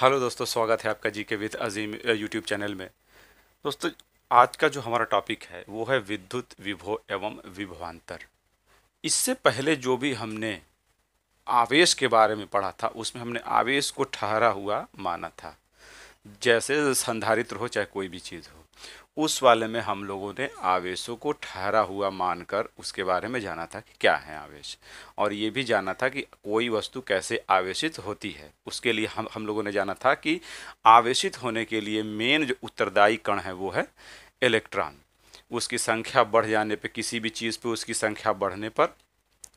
hello दोस्तों स्वागत है आपका जी के विद अजीम यूट्यूब चैनल में दोस्तों आज का जो हमारा टॉपिक है वो है विद्युत विभो एवं विभवान्तर इससे पहले जो भी हमने आवेश के बारे में पढ़ा था उसमें हमने आवेश को ठहरा हुआ माना था जैसे संधारित्र हो चाहे कोई भी चीज़ हो उस वाले में हम लोगों ने आवेशों को ठहरा हुआ मानकर उसके बारे में जाना था कि क्या है आवेश और ये भी जाना था कि कोई वस्तु कैसे आवेशित होती है उसके लिए हम हम लोगों ने जाना था कि आवेशित होने के लिए मेन जो उत्तरदायी कण है वो है इलेक्ट्रॉन उसकी संख्या बढ़ जाने पे किसी भी चीज़ पे उसकी संख्या बढ़ने पर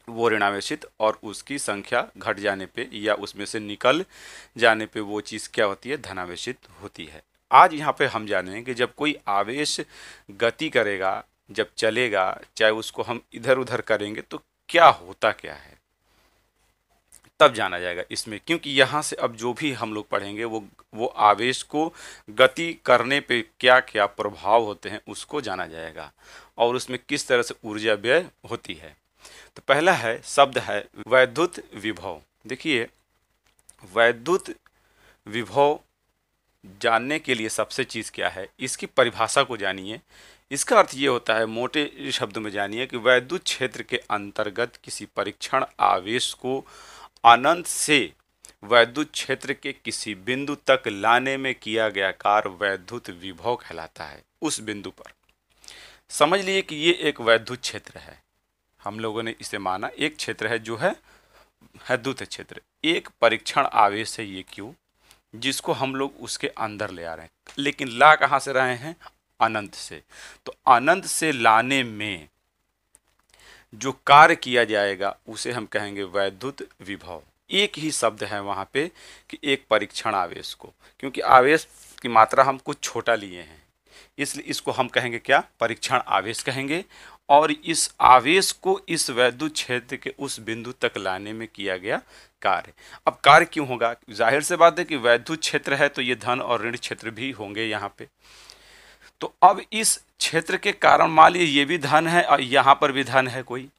वो ऋणावेशित और उसकी संख्या घट जाने पे या उसमें से निकल जाने पे वो चीज़ क्या होती है धनावेशित होती है आज यहाँ पे हम जाने कि जब कोई आवेश गति करेगा जब चलेगा चाहे उसको हम इधर उधर करेंगे तो क्या होता क्या है तब जाना जाएगा इसमें क्योंकि यहाँ से अब जो भी हम लोग पढ़ेंगे वो वो आवेश को गति करने पे क्या क्या प्रभाव होते हैं उसको जाना जाएगा और उसमें किस तरह से ऊर्जा व्यय होती है तो पहला है शब्द है वैद्युत विभव देखिए वैद्युत विभव जानने के लिए सबसे चीज़ क्या है इसकी परिभाषा को जानिए इसका अर्थ ये होता है मोटे शब्दों में जानिए कि वैद्युत क्षेत्र के अंतर्गत किसी परीक्षण आवेश को अनंत से वैद्युत क्षेत्र के किसी बिंदु तक लाने में किया गया कार्य वैद्युत विभव कहलाता है उस बिंदु पर समझ लिए कि ये एक वैद्युत क्षेत्र है हम लोगों ने इसे माना एक क्षेत्र है जो है हैदूत क्षेत्र एक परीक्षण आवेश है ये क्यू जिसको हम लोग उसके अंदर ले आ रहे हैं लेकिन ला कहाँ से रहे हैं अनंत से तो अनंत से लाने में जो कार्य किया जाएगा उसे हम कहेंगे वैद्युत विभव एक ही शब्द है वहाँ पे कि एक परीक्षण आवेश को क्योंकि आवेश की मात्रा हम कुछ छोटा लिए हैं इसलिए इसको हम कहेंगे क्या परीक्षण आवेश कहेंगे और इस आवेश को इस वैद्युत क्षेत्र के उस बिंदु तक लाने में किया गया कार्य अब कार्य क्यों होगा जाहिर से बात है कि वैद्युत क्षेत्र है तो ये धन और ऋण क्षेत्र भी होंगे यहाँ पे तो अब इस क्षेत्र के कारण मान लिए ये भी धन है और यहाँ पर भी धन है कोई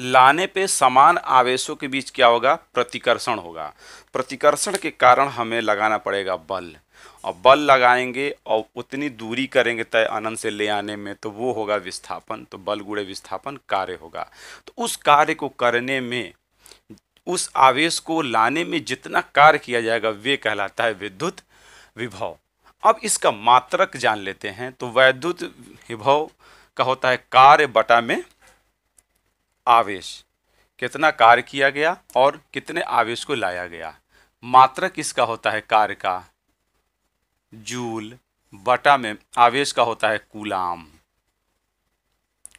लाने पे समान आवेशों के बीच क्या होगा प्रतिकर्षण होगा प्रतिकर्षण के कारण हमें लगाना पड़ेगा बल और बल लगाएंगे और उतनी दूरी करेंगे तय अनंत से ले आने में तो वो होगा विस्थापन तो बल गुड़े विस्थापन कार्य होगा तो उस कार्य को करने में उस आवेश को लाने में जितना कार्य किया जाएगा वे कहलाता है विद्युत विभव अब इसका मात्रक जान लेते हैं तो वैद्युत विभव का होता है कार्य बटा में आवेश कितना कार्य किया गया और कितने आवेश को लाया गया मात्रक इसका होता है कार्य का जूल बटा में आवेश का होता है कुलाम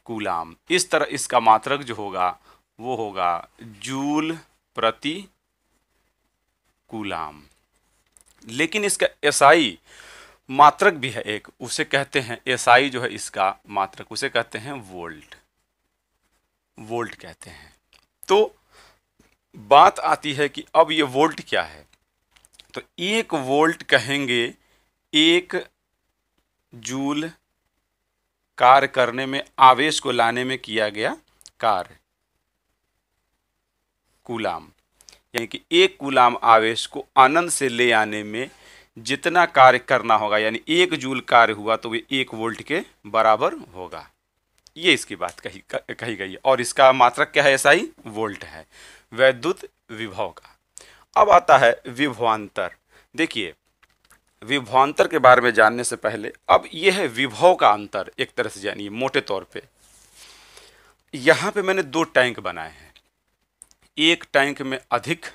कूलाम इस तरह इसका मात्रक जो होगा वो होगा जूल प्रति कूलाम लेकिन इसका एसआई मात्रक भी है एक उसे कहते हैं एसआई जो है इसका मात्रक उसे कहते हैं वोल्ट वोल्ट कहते हैं तो बात आती है कि अब ये वोल्ट क्या है तो एक वोल्ट कहेंगे एक जूल कार्य करने में आवेश को लाने में किया गया कार्य कुलाम यानी कि एक कूलाम आवेश को आनंद से ले आने में जितना कार्य करना होगा यानी एक जूल कार्य हुआ तो वे एक वोल्ट के बराबर होगा ये इसकी बात कही कही गई है और इसका मात्रक क्या है ही वोल्ट है वैद्युत विभव का अब आता है विभवांतर देखिए विभवांतर के बारे में जानने से पहले अब यह है विभव का अंतर एक तरह से जानिए मोटे तौर पे यहाँ पे मैंने दो टैंक बनाए हैं एक टैंक में अधिक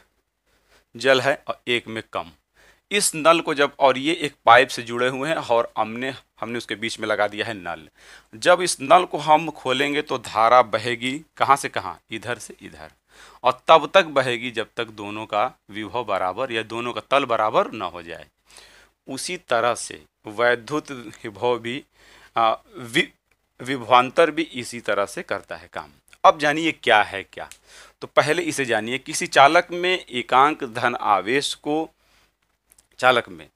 जल है और एक में कम इस नल को जब और ये एक पाइप से जुड़े हुए हैं और हमने हमने उसके बीच में लगा दिया है नल जब इस नल को हम खोलेंगे तो धारा बहेगी कहाँ से कहाँ इधर से इधर और तब तक बहेगी जब तक दोनों का विभव बराबर या दोनों का तल बराबर न हो जाए उसी तरह से वैद्युत विभव भी वि, विभवान्तर भी इसी तरह से करता है काम अब जानिए क्या है क्या तो पहले इसे जानिए किसी चालक में एकांक धन आवेश को चालक में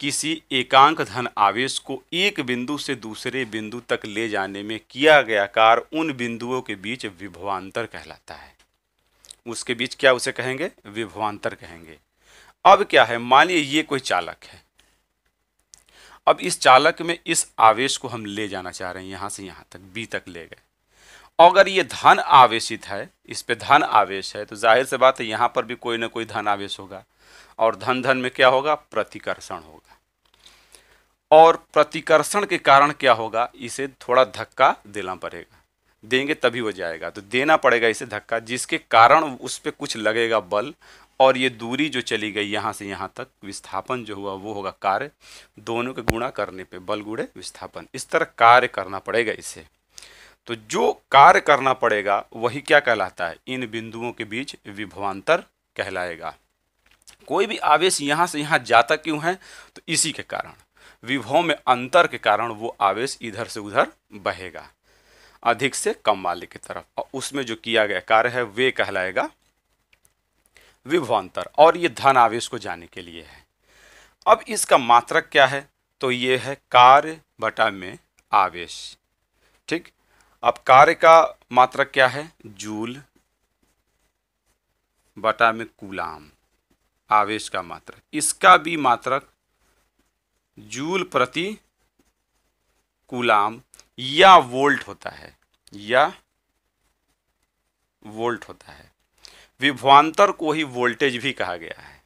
किसी एकांक धन आवेश को एक बिंदु से दूसरे बिंदु तक ले जाने में किया गया कार्य उन बिंदुओं के बीच विभवांतर कहलाता है उसके बीच क्या उसे कहेंगे विभवांतर कहेंगे अब क्या है मानिए ये कोई चालक है अब इस चालक में इस आवेश को हम ले जाना चाह रहे हैं यहाँ से यहाँ तक बी तक ले गए अगर ये धन आवेशित है इस पे धन आवेश है तो जाहिर से बात है यहां पर भी कोई ना कोई धन आवेश होगा और धन धन में क्या होगा प्रतिकर्षण होगा और प्रतिकर्षण के कारण क्या होगा इसे थोड़ा धक्का देना पड़ेगा देंगे तभी वो जाएगा तो देना पड़ेगा इसे धक्का जिसके कारण उस पर कुछ लगेगा बल और ये दूरी जो चली गई यहाँ से यहाँ तक विस्थापन जो हुआ वो होगा कार्य दोनों के गुणा करने पे बल गुड़े विस्थापन इस तरह कार्य करना पड़ेगा इसे तो जो कार्य करना पड़ेगा वही क्या कहलाता है इन बिंदुओं के बीच विभवान्तर कहलाएगा कोई भी आवेश यहाँ से यहाँ जाता क्यों है तो इसी के कारण विभव में अंतर के कारण वो आवेश इधर से उधर बहेगा अधिक से कम वाले की तरफ और उसमें जो किया गया कार्य है वे कहलाएगा विभवान्तर और ये धन आवेश को जाने के लिए है अब इसका मात्रक क्या है तो ये है कार्य बटा में आवेश ठीक अब कार्य का मात्रक क्या है जूल बटा में कुलाम आवेश का मात्रक इसका भी मात्रक जूल प्रति कूलाम या वोल्ट होता है या वोल्ट होता है विभ्वांतर को ही वोल्टेज भी कहा गया है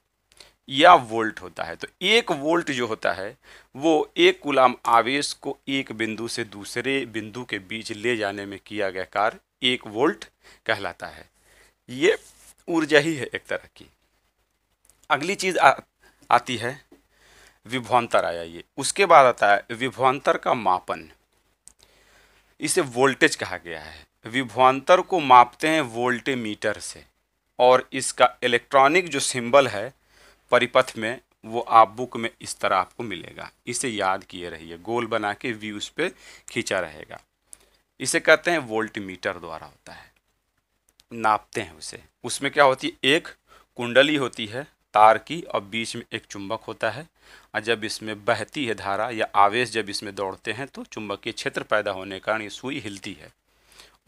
या वोल्ट होता है तो एक वोल्ट जो होता है वो एक गुलाम आवेश को एक बिंदु से दूसरे बिंदु के बीच ले जाने में किया गया कार्य एक वोल्ट कहलाता है ये ऊर्जा ही है एक तरह की अगली चीज़ आती है विभवान्तर आया ये उसके बाद आता है विभवान्तर का मापन इसे वोल्टेज कहा गया है विभवान्तर को मापते हैं वोल्टेमीटर से और इसका इलेक्ट्रॉनिक जो सिंबल है परिपथ में वो आप बुक में इस तरह आपको मिलेगा इसे याद किए रहिए गोल बना के वी उस पर खींचा रहेगा इसे कहते हैं वोल्ट मीटर द्वारा होता है नापते हैं उसे उसमें क्या होती है एक कुंडली होती है तार की और बीच में एक चुंबक होता है और जब इसमें बहती है धारा या आवेश जब इसमें दौड़ते हैं तो चुंबकीय क्षेत्र पैदा होने के कारण ये सुई हिलती है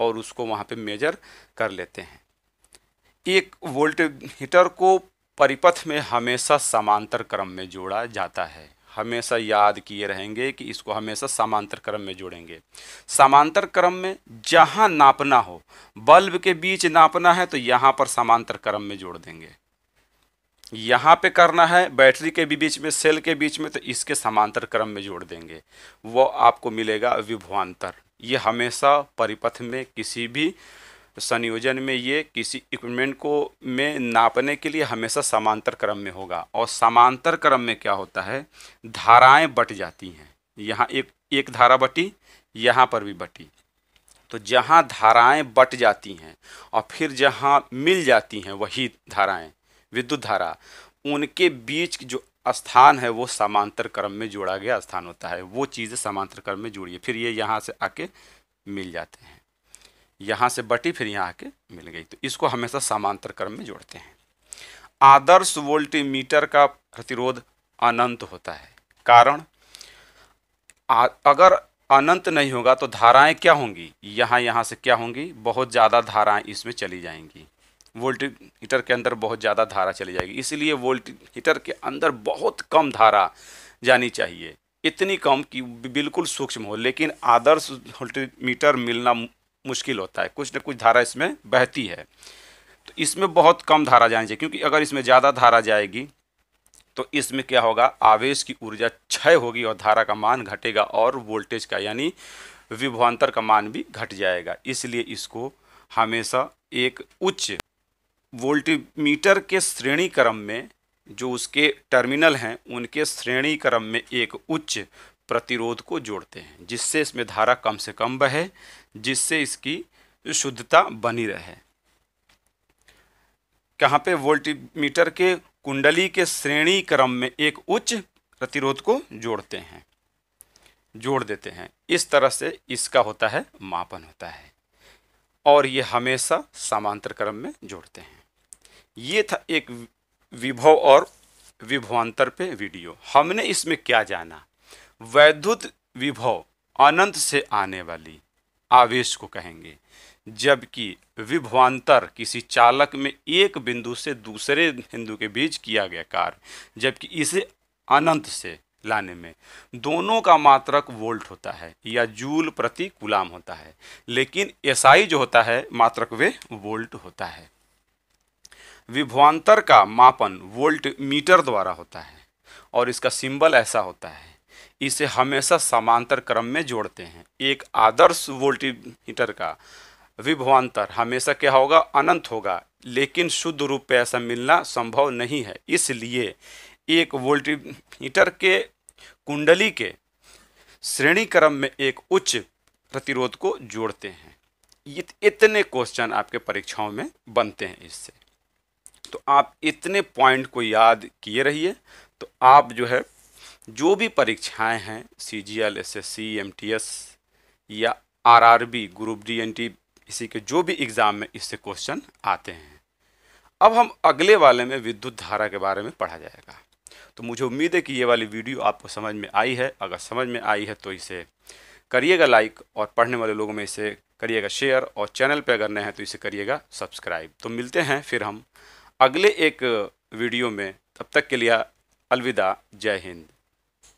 और उसको वहाँ पे मेजर कर लेते हैं एक वोल्ट हीटर को परिपथ में हमेशा समांतर क्रम में जोड़ा जाता है हमेशा याद किए रहेंगे कि इसको हमेशा समांतर क्रम में जोड़ेंगे समांतर क्रम में जहाँ नापना हो बल्ब के बीच नापना है तो यहाँ पर समांतर क्रम में जोड़ देंगे यहाँ पे करना है बैटरी के भी बीच में सेल के बीच में तो इसके समांतर क्रम में जोड़ देंगे वो आपको मिलेगा विभवान्तर ये हमेशा परिपथ में किसी भी संयोजन में ये किसी इक्विपमेंट को में नापने के लिए हमेशा समांतर क्रम में होगा और समांतर क्रम में क्या होता है धाराएं बट जाती हैं यहाँ एक एक धारा बटी यहाँ पर भी बटी तो जहाँ धाराएं बट जाती हैं और फिर जहाँ मिल जाती हैं वही धाराएं विद्युत धारा उनके बीच जो स्थान है वो समांतर क्रम में जोड़ा गया स्थान होता है वो चीज़ें समांतर क्रम में जुड़ी है फिर ये यहाँ से आके मिल जाते हैं यहाँ से बटी फिर यहाँ आके मिल गई तो इसको हमेशा समांतर क्रम में जोड़ते हैं आदर्श वोल्टीमीटर का प्रतिरोध अनंत होता है कारण आ, अगर अनंत नहीं होगा तो धाराएं क्या होंगी यहाँ यहाँ से क्या होंगी बहुत ज़्यादा धाराएं इसमें चली जाएंगी वोल्ट हीटर के अंदर बहुत ज़्यादा धारा चली जाएगी इसलिए वोल्ट हीटर के अंदर बहुत कम धारा जानी चाहिए इतनी कम कि बिल्कुल सूक्ष्म हो लेकिन आदर्श मीटर मिलना मुश्किल होता है कुछ न कुछ धारा इसमें बहती है तो इसमें बहुत कम धारा जानी चाहिए क्योंकि अगर इसमें ज़्यादा धारा जाएगी तो इसमें क्या होगा आवेश की ऊर्जा क्षय होगी और धारा का मान घटेगा और वोल्टेज का यानी विभवान्तर का मान भी घट जाएगा इसलिए इसको हमेशा एक उच्च वोल्टीमीटर के श्रेणी क्रम में जो उसके टर्मिनल हैं उनके श्रेणी क्रम में एक उच्च प्रतिरोध को जोड़ते हैं जिससे इसमें धारा कम से कम बहे जिससे इसकी शुद्धता बनी रहे कहाँ पे वोल्टमीटर के कुंडली के श्रेणी क्रम में एक उच्च प्रतिरोध को जोड़ते हैं जोड़ देते हैं इस तरह से इसका होता है मापन होता है और ये हमेशा समांतर क्रम में जोड़ते हैं ये था एक विभव और विभवान्तर पे वीडियो हमने इसमें क्या जाना वैद्युत विभव अनंत से आने वाली आवेश को कहेंगे जबकि विभवान्तर किसी चालक में एक बिंदु से दूसरे बिंदु के बीच किया गया कार्य जबकि इसे अनंत से लाने में दोनों का मात्रक वोल्ट होता है या जूल प्रति गुलाम होता है लेकिन एसआई जो होता है मात्रक वे वोल्ट होता है विभवान्तर का मापन वोल्ट मीटर द्वारा होता है और इसका सिंबल ऐसा होता है इसे हमेशा समांतर क्रम में जोड़ते हैं एक आदर्श वोल्ट मीटर का विभवान्तर हमेशा क्या होगा अनंत होगा लेकिन शुद्ध रूप पर ऐसा मिलना संभव नहीं है इसलिए एक वोल्ट मीटर के कुंडली के श्रेणी क्रम में एक उच्च प्रतिरोध को जोड़ते हैं इतने क्वेश्चन आपके परीक्षाओं में बनते हैं इससे तो आप इतने पॉइंट को याद किए रहिए तो आप जो है जो भी परीक्षाएं हैं C G L S S C M T S या R R B group D N T इसी के जो भी एग्ज़ाम में इससे क्वेश्चन आते हैं अब हम अगले वाले में विद्युत धारा के बारे में पढ़ा जाएगा तो मुझे उम्मीद है कि ये वाली वीडियो आपको समझ में आई है अगर समझ में आई है तो इसे करिएगा लाइक और पढ़ने वाले लोगों में इसे करिएगा शेयर और चैनल पर अगर नए हैं तो इसे करिएगा सब्सक्राइब तो मिलते हैं फिर हम अगले एक वीडियो में तब तक के लिए अलविदा जय हिंद